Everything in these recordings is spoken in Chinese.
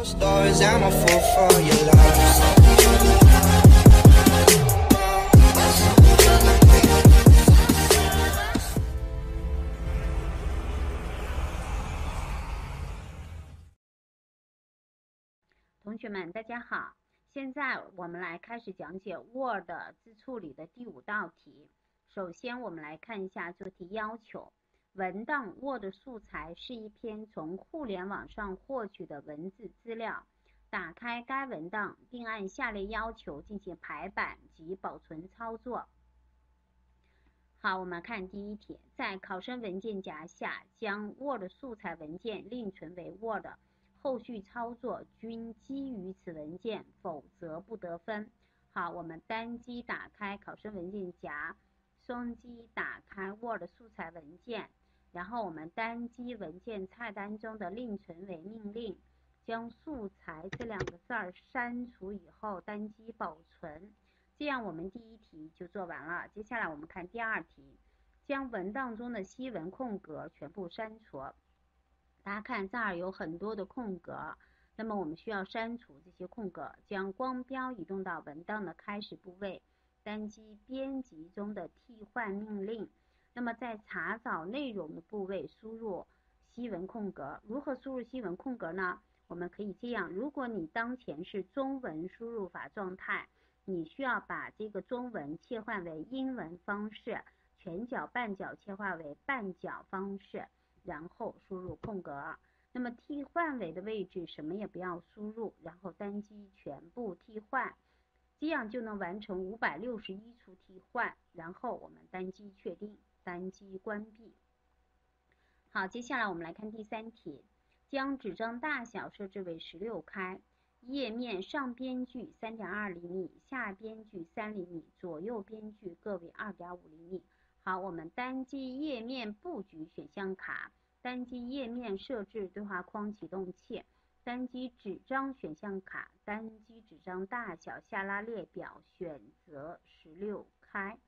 同学们，大家好！现在我们来开始讲解 Word 之处理的第五道题。首先，我们来看一下做题要求。文档 Word 素材是一篇从互联网上获取的文字资料。打开该文档，并按下列要求进行排版及保存操作。好，我们看第一题，在考生文件夹下将 Word 素材文件另存为 Word，后续操作均基于此文件，否则不得分。好，我们单击打开考生文件夹，双击打开 Word 素材文件。然后我们单击文件菜单中的另存为命令，将素材这两个字儿删除以后，单击保存，这样我们第一题就做完了。接下来我们看第二题，将文档中的西文空格全部删除。大家看这儿有很多的空格，那么我们需要删除这些空格。将光标移动到文档的开始部位，单击编辑中的替换命令。那么在查找内容的部位输入西文空格，如何输入西文空格呢？我们可以这样：如果你当前是中文输入法状态，你需要把这个中文切换为英文方式，全角半角切换为半角方式，然后输入空格。那么替换为的位置什么也不要输入，然后单击全部替换，这样就能完成五百六十一处替换。然后我们单击确定。单击关闭。好，接下来我们来看第三题，将纸张大小设置为十六开，页面上边距三点二厘米，下边距三厘米，左右边距各为二点五厘米。好，我们单击页面布局选项卡，单击页面设置对话框启动器，单击纸张选项卡，单击纸张大小下拉列表，选择十六开。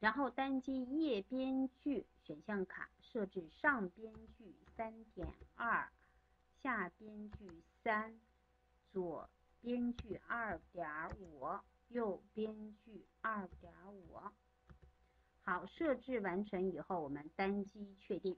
然后单击页边距选项卡，设置上边距三点二，下边距三，左边距二点五，右边距二点五。好，设置完成以后，我们单击确定。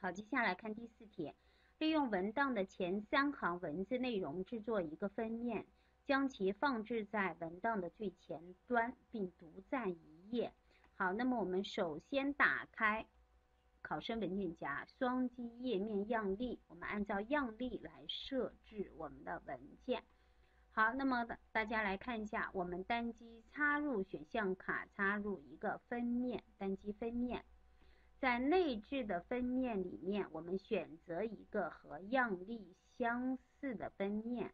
好，接下来看第四题，利用文档的前三行文字内容制作一个封面，将其放置在文档的最前端，并独占一。页，好，那么我们首先打开考生文件夹，双击页面样例，我们按照样例来设置我们的文件。好，那么大家来看一下，我们单击插入选项卡，插入一个分面，单击分面，在内置的分面里面，我们选择一个和样例相似的分面。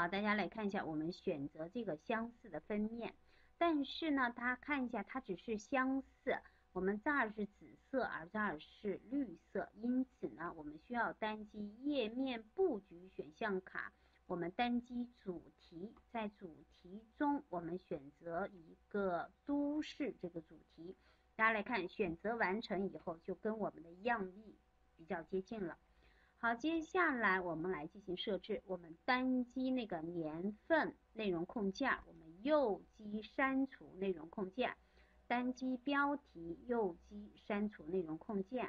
好，大家来看一下，我们选择这个相似的分面，但是呢，它看一下，它只是相似，我们这儿是紫色，而这儿是绿色，因此呢，我们需要单击页面布局选项卡，我们单击主题，在主题中我们选择一个都市这个主题，大家来看，选择完成以后，就跟我们的样例比较接近了。好，接下来我们来进行设置。我们单击那个年份内容控件，我们右击删除内容控件；单击标题，右击删除内容控件；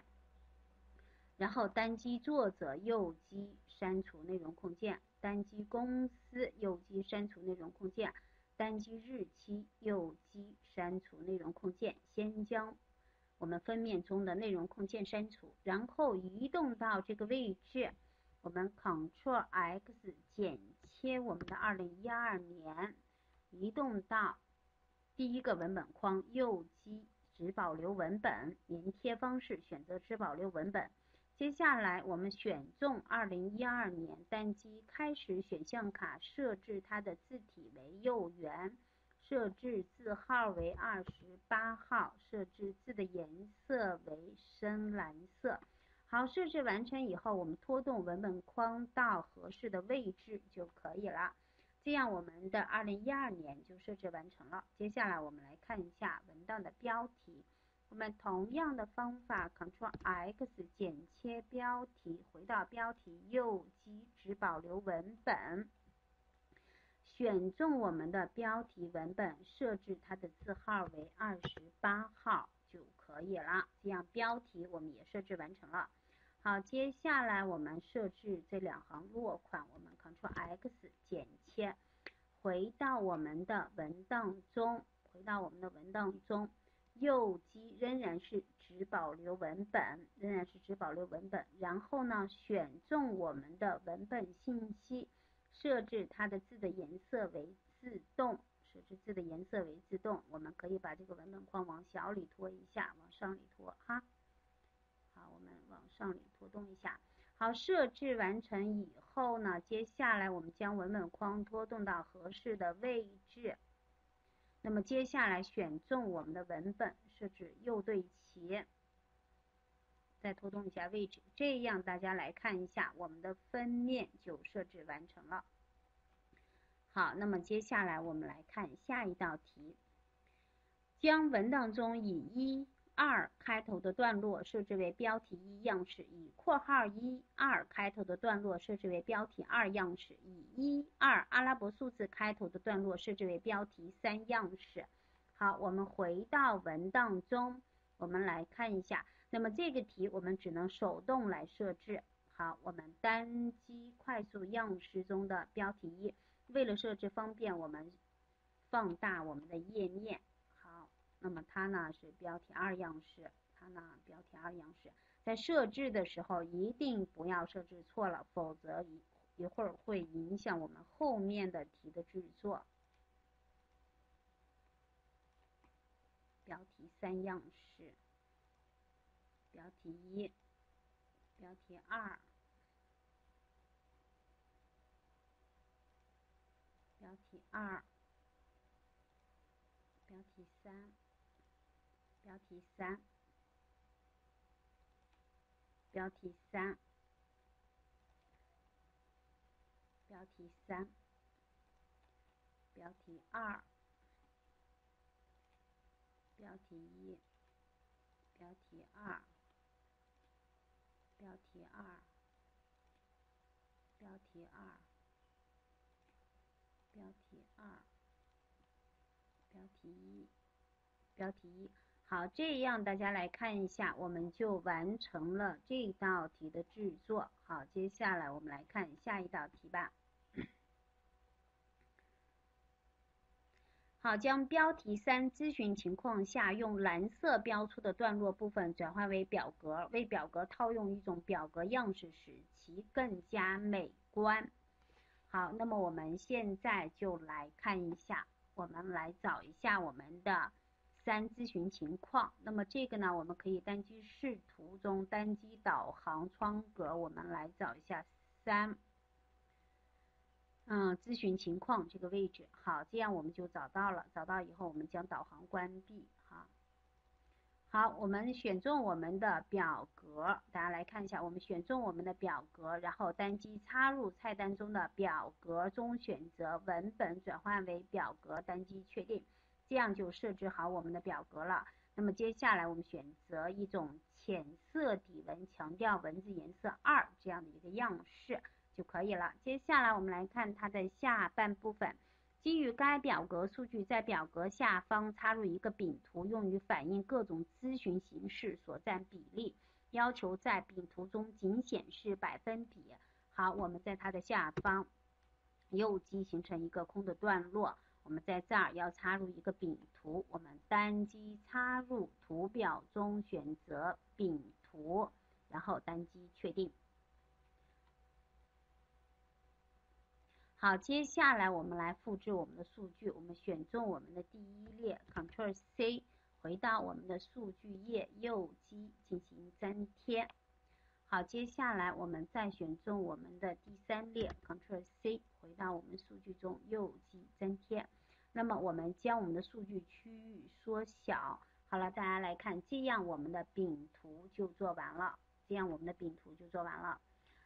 然后单击作者，右击删除内容控件；单击公司，右击删除内容控件；单击日期，右击删除内容控件。先将。我们封面中的内容控件删除，然后移动到这个位置，我们 Ctrl X 剪切我们的2012年，移动到第一个文本框，右击只保留文本，粘贴方式选择只保留文本。接下来我们选中2012年，单击开始选项卡，设置它的字体为右圆。设置字号为二十八号，设置字的颜色为深蓝色。好，设置完成以后，我们拖动文本框到合适的位置就可以了。这样我们的二零一二年就设置完成了。接下来我们来看一下文档的标题。我们同样的方法，Ctrl X 剪切标题，回到标题，右击只保留文本。选中我们的标题文本，设置它的字号为二十八号就可以了。这样标题我们也设置完成了。好，接下来我们设置这两行落款。我们 c t r l X 剪切，回到我们的文档中，回到我们的文档中，右击仍然是只保留文本，仍然是只保留文本。然后呢，选中我们的文本信息。设置它的字的颜色为自动，设置字的颜色为自动，我们可以把这个文本框往小里拖一下，往上里拖哈。好，我们往上里拖动一下。好，设置完成以后呢，接下来我们将文本框拖动到合适的位置。那么接下来选中我们的文本，设置右对齐。再拖动一下位置，这样大家来看一下，我们的分面就设置完成了。好，那么接下来我们来看下一道题，将文档中以一二开头的段落设置为标题一样式，以括号一二开头的段落设置为标题二样式，以一二阿拉伯数字开头的段落设置为标题三样式。好，我们回到文档中，我们来看一下。那么这个题我们只能手动来设置。好，我们单击快速样式中的标题一。为了设置方便，我们放大我们的页面。好，那么它呢是标题二样式，它呢标题二样式。在设置的时候一定不要设置错了，否则一一会儿会影响我们后面的题的制作。标题三样式。标题一，标题二，标题二，标题三，标题三，标题三，标题三，标题二，标题一，标题二。标题二，标题二，标题二，标题一，标题一，好，这样大家来看一下，我们就完成了这道题的制作。好，接下来我们来看下一道题吧。好，将标题三咨询情况下用蓝色标出的段落部分转换为表格，为表格套用一种表格样式，使其更加美观。好，那么我们现在就来看一下，我们来找一下我们的三咨询情况。那么这个呢，我们可以单击视图中单击导航窗格，我们来找一下三。嗯，咨询情况这个位置，好，这样我们就找到了。找到以后，我们将导航关闭。哈，好，我们选中我们的表格，大家来看一下，我们选中我们的表格，然后单击插入菜单中的表格中选择文本转换为表格，单击确定，这样就设置好我们的表格了。那么接下来我们选择一种浅色底纹，强调文字颜色二这样的一个样式。就可以了。接下来我们来看它的下半部分。基于该表格数据，在表格下方插入一个饼图，用于反映各种咨询形式所占比例。要求在饼图中仅显示百分比。好，我们在它的下方右击，形成一个空的段落。我们在这儿要插入一个饼图，我们单击“插入图表”中选择饼图，然后单击确定。好，接下来我们来复制我们的数据。我们选中我们的第一列，Ctrl+C，回到我们的数据页，右击进行粘贴。好，接下来我们再选中我们的第三列，Ctrl+C，回到我们数据中右击粘贴。那么我们将我们的数据区域缩小。好了，大家来看，这样我们的饼图就做完了。这样我们的饼图就做完了。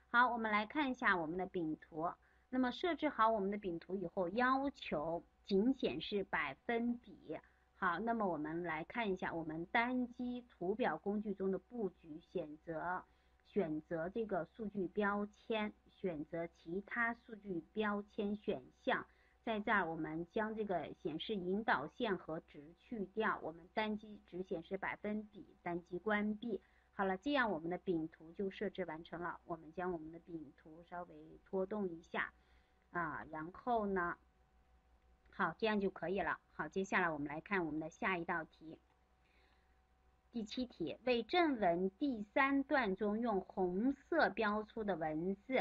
好，我们来看一下我们的饼图。那么设置好我们的饼图以后，要求仅显示百分比。好，那么我们来看一下，我们单击图表工具中的布局，选择选择这个数据标签，选择其他数据标签选项，在这儿我们将这个显示引导线和值去掉，我们单击只显示百分比，单击关闭。好了，这样我们的饼图就设置完成了。我们将我们的饼图稍微拖动一下。啊，然后呢？好，这样就可以了。好，接下来我们来看我们的下一道题，第七题为正文第三段中用红色标出的文字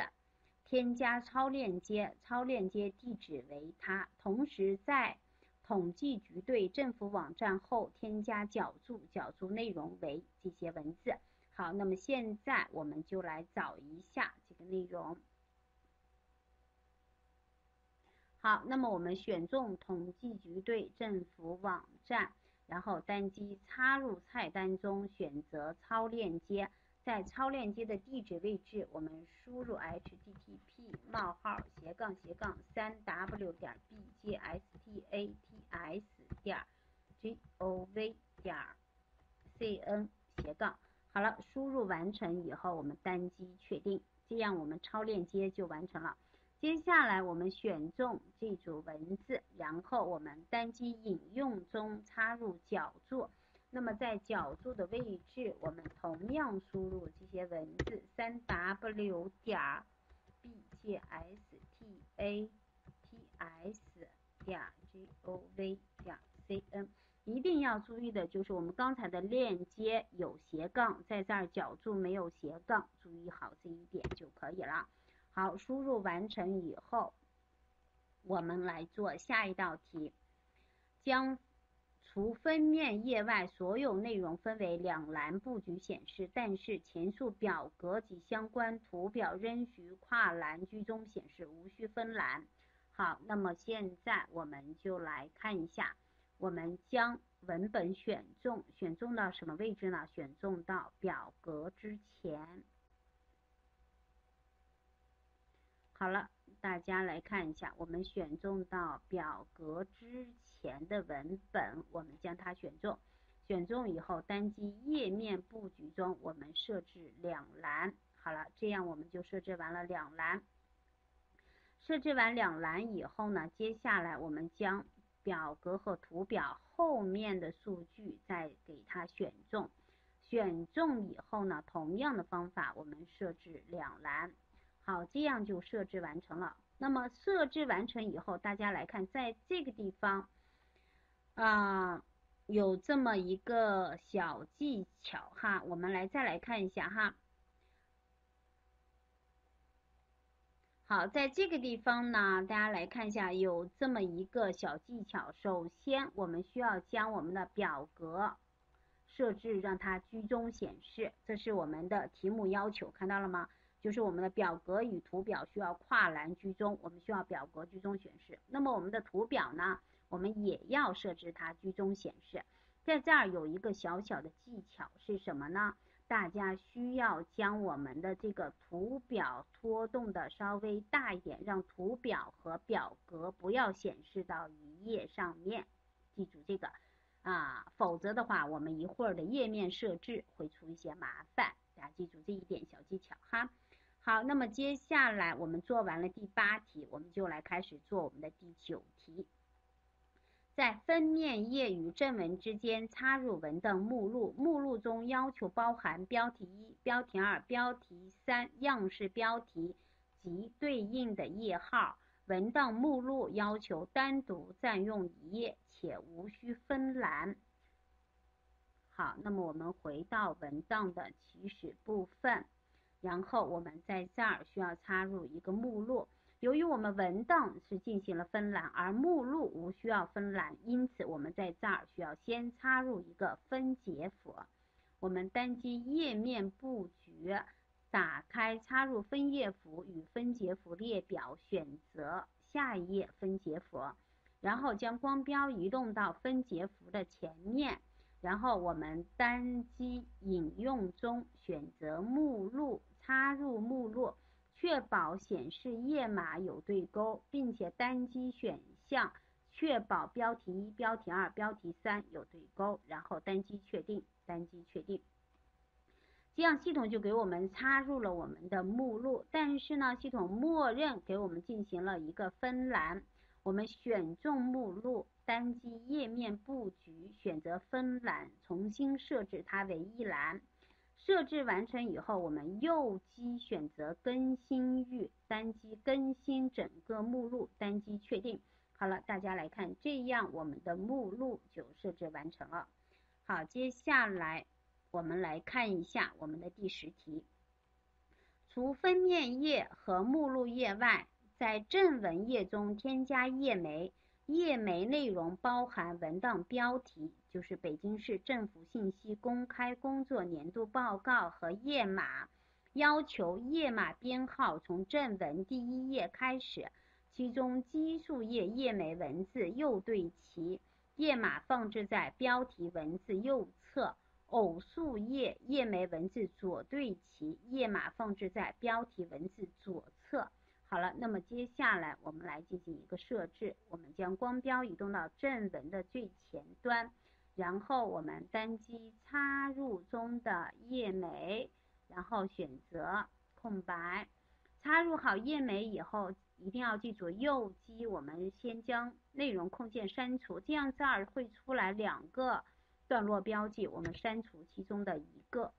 添加超链接，超链接地址为它，同时在统计局对政府网站后添加脚注，脚注内容为这些文字。好，那么现在我们就来找一下这个内容。好，那么我们选中统计局对政府网站，然后单击插入菜单中选择超链接，在超链接的地址位置，我们输入 http: 冒号斜杠斜杠 3w 点 b j s t a t s 点 j o v 点 c n 斜杠，好了，输入完成以后，我们单击确定，这样我们超链接就完成了。接下来我们选中这组文字，然后我们单击引用中插入脚注。那么在脚注的位置，我们同样输入这些文字：3w 点 b t s t a t s 点 g o v 点 cn。一定要注意的就是我们刚才的链接有斜杠，在这儿脚注没有斜杠，注意好这一点就可以了。好，输入完成以后，我们来做下一道题。将除封面页外所有内容分为两栏布局显示，但是前述表格及相关图表仍需跨栏居中显示，无需分栏。好，那么现在我们就来看一下，我们将文本选中，选中到什么位置呢？选中到表格之前。好了，大家来看一下，我们选中到表格之前的文本，我们将它选中，选中以后单击页面布局中，我们设置两栏，好了，这样我们就设置完了两栏。设置完两栏以后呢，接下来我们将表格和图表后面的数据再给它选中，选中以后呢，同样的方法我们设置两栏。好，这样就设置完成了。那么设置完成以后，大家来看，在这个地方，啊，有这么一个小技巧哈。我们来再来看一下哈。好，在这个地方呢，大家来看一下，有这么一个小技巧。首先，我们需要将我们的表格设置让它居中显示，这是我们的题目要求，看到了吗？就是我们的表格与图表需要跨栏居中，我们需要表格居中显示。那么我们的图表呢，我们也要设置它居中显示。在这儿有一个小小的技巧是什么呢？大家需要将我们的这个图表拖动的稍微大一点，让图表和表格不要显示到一页上面，记住这个啊，否则的话我们一会儿的页面设置会出一些麻烦。大家记住这一点小技巧哈。好，那么接下来我们做完了第八题，我们就来开始做我们的第九题。在封面页与正文之间插入文档目录，目录中要求包含标题一、标题二、标题三样式标题及对应的页号。文档目录要求单独占用一页，且无需分栏。好，那么我们回到文档的起始部分。然后我们在这儿需要插入一个目录。由于我们文档是进行了分栏，而目录无需要分栏，因此我们在这儿需要先插入一个分节符。我们单击页面布局，打开插入分页符与分节符列表，选择下一页分节符，然后将光标移动到分节符的前面，然后我们单击引用中选择目录。插入目录，确保显示页码有对勾，并且单击选项，确保标题一、标题二、标题三有对勾，然后单击确定，单击确定，这样系统就给我们插入了我们的目录。但是呢，系统默认给我们进行了一个分栏。我们选中目录，单击页面布局，选择分栏，重新设置它为一栏。设置完成以后，我们右击选择更新域，单击更新整个目录，单击确定。好了，大家来看，这样我们的目录就设置完成了。好，接下来我们来看一下我们的第十题。除封面页和目录页外，在正文页中添加页眉，页眉内容包含文档标题。就是北京市政府信息公开工作年度报告和页码要求，页码编号从正文第一页开始，其中奇数页页眉文字右对齐，页码放置在标题文字右侧；偶数页页眉文字左对齐，页码放置在标题文字左侧。好了，那么接下来我们来进行一个设置，我们将光标移动到正文的最前端。然后我们单击插入中的页眉，然后选择空白。插入好页眉以后，一定要记住右击我们先将内容控件删除，这样这儿会出来两个段落标记，我们删除其中的一个。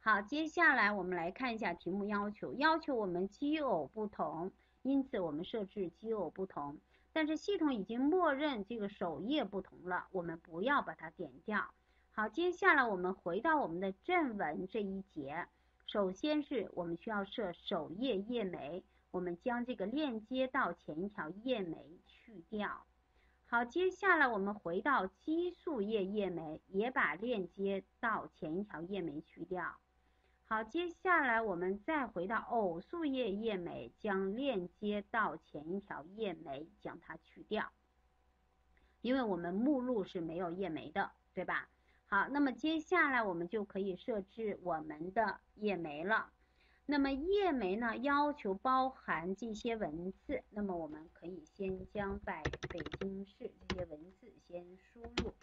好，接下来我们来看一下题目要求，要求我们奇偶不同，因此我们设置奇偶不同。但是系统已经默认这个首页不同了，我们不要把它点掉。好，接下来我们回到我们的正文这一节。首先是我们需要设首页页眉，我们将这个链接到前一条页眉去掉。好，接下来我们回到奇数页页眉，也把链接到前一条页眉去掉。好，接下来我们再回到偶数页页眉，将链接到前一条页眉，将它去掉，因为我们目录是没有页眉的，对吧？好，那么接下来我们就可以设置我们的页眉了。那么页眉呢，要求包含这些文字，那么我们可以先将“北北京市”这些文字先输入，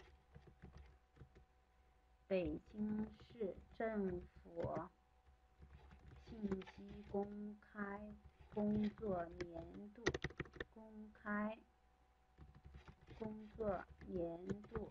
北京市政府。信息公开工作年度公开工作年度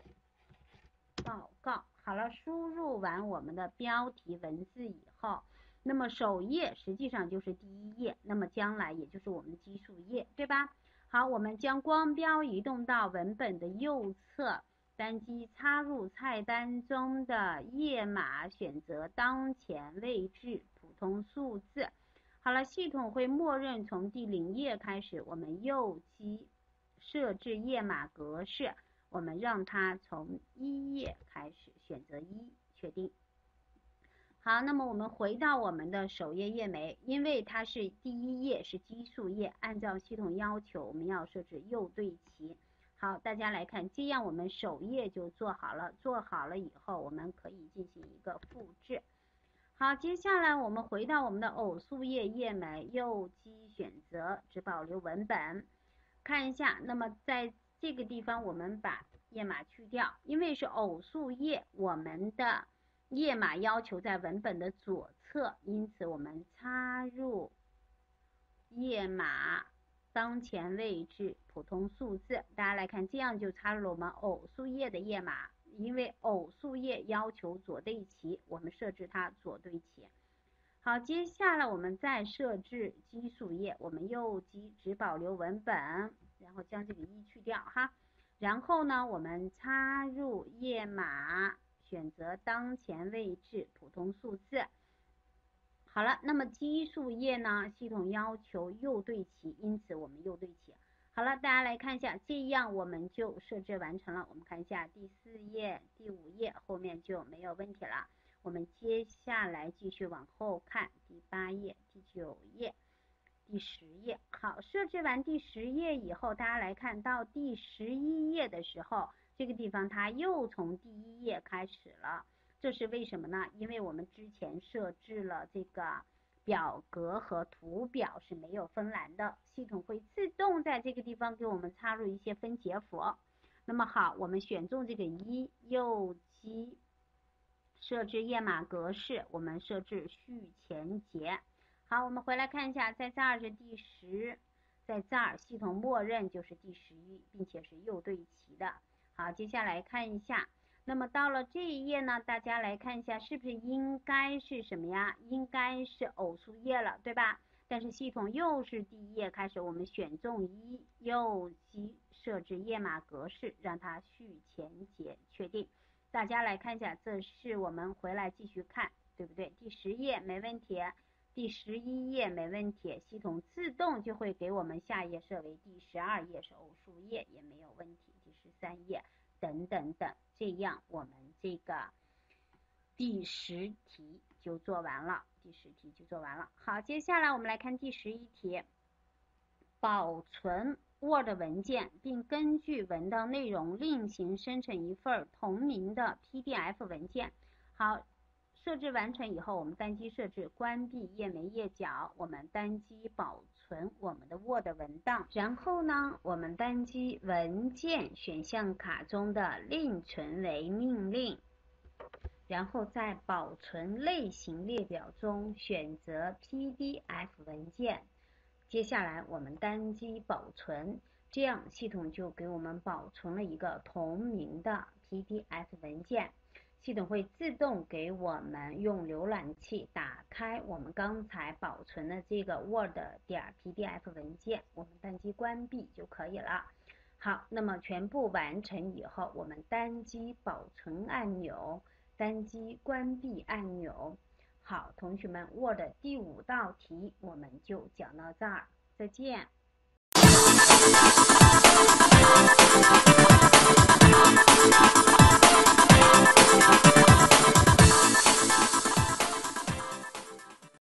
报告。好了，输入完我们的标题文字以后，那么首页实际上就是第一页，那么将来也就是我们的基数页，对吧？好，我们将光标移动到文本的右侧。单击“插入”菜单中的“页码”，选择当前位置“普通数字”。好了，系统会默认从第零页开始。我们右击“设置页码格式”，我们让它从一页开始，选择一，确定。好，那么我们回到我们的首页页眉，因为它是第一页是奇数页，按照系统要求，我们要设置右对齐。好，大家来看，这样我们首页就做好了。做好了以后，我们可以进行一个复制。好，接下来我们回到我们的偶数页页眉，右击选择只保留文本，看一下。那么在这个地方，我们把页码去掉，因为是偶数页，我们的页码要求在文本的左侧，因此我们插入页码。当前位置普通数字，大家来看，这样就插入了我们偶数页的页码，因为偶数页要求左对齐，我们设置它左对齐。好，接下来我们再设置奇数页，我们右击只保留文本，然后将这个一去掉哈，然后呢，我们插入页码，选择当前位置普通数字。好了，那么奇数页呢？系统要求右对齐，因此我们右对齐。好了，大家来看一下，这样我们就设置完成了。我们看一下第四页、第五页，后面就没有问题了。我们接下来继续往后看，第八页、第九页、第十页。好，设置完第十页以后，大家来看到第十一页的时候，这个地方它又从第一页开始了。这是为什么呢？因为我们之前设置了这个表格和图表是没有分栏的，系统会自动在这个地方给我们插入一些分节符。那么好，我们选中这个一，右击，设置页码格式，我们设置序前节。好，我们回来看一下，在这儿是第十，在这儿系统默认就是第十一，并且是右对齐的。好，接下来看一下。那么到了这一页呢，大家来看一下，是不是应该是什么呀？应该是偶数页了，对吧？但是系统又是第一页开始，我们选中一，右击设置页码格式，让它续前节，确定。大家来看一下，这是我们回来继续看，对不对？第十页没问题，第十一页没问题，系统自动就会给我们下页设为第十二页是偶数页，也没有问题。第十三页。等等等，这样我们这个第十题就做完了。第十题就做完了。好，接下来我们来看第十一题，保存 Word 文件，并根据文档内容另行生成一份同名的 PDF 文件。好，设置完成以后，我们单击设置，关闭页眉页脚，我们单击保。存我们的 Word 文档，然后呢，我们单击文件选项卡中的另存为命令，然后在保存类型列表中选择 PDF 文件，接下来我们单击保存，这样系统就给我们保存了一个同名的 PDF 文件。系统会自动给我们用浏览器打开我们刚才保存的这个 Word 点 PDF 文件，我们单击关闭就可以了。好，那么全部完成以后，我们单击保存按钮，单击关闭按钮。好，同学们，Word 第五道题我们就讲到这儿，再见。Thank you.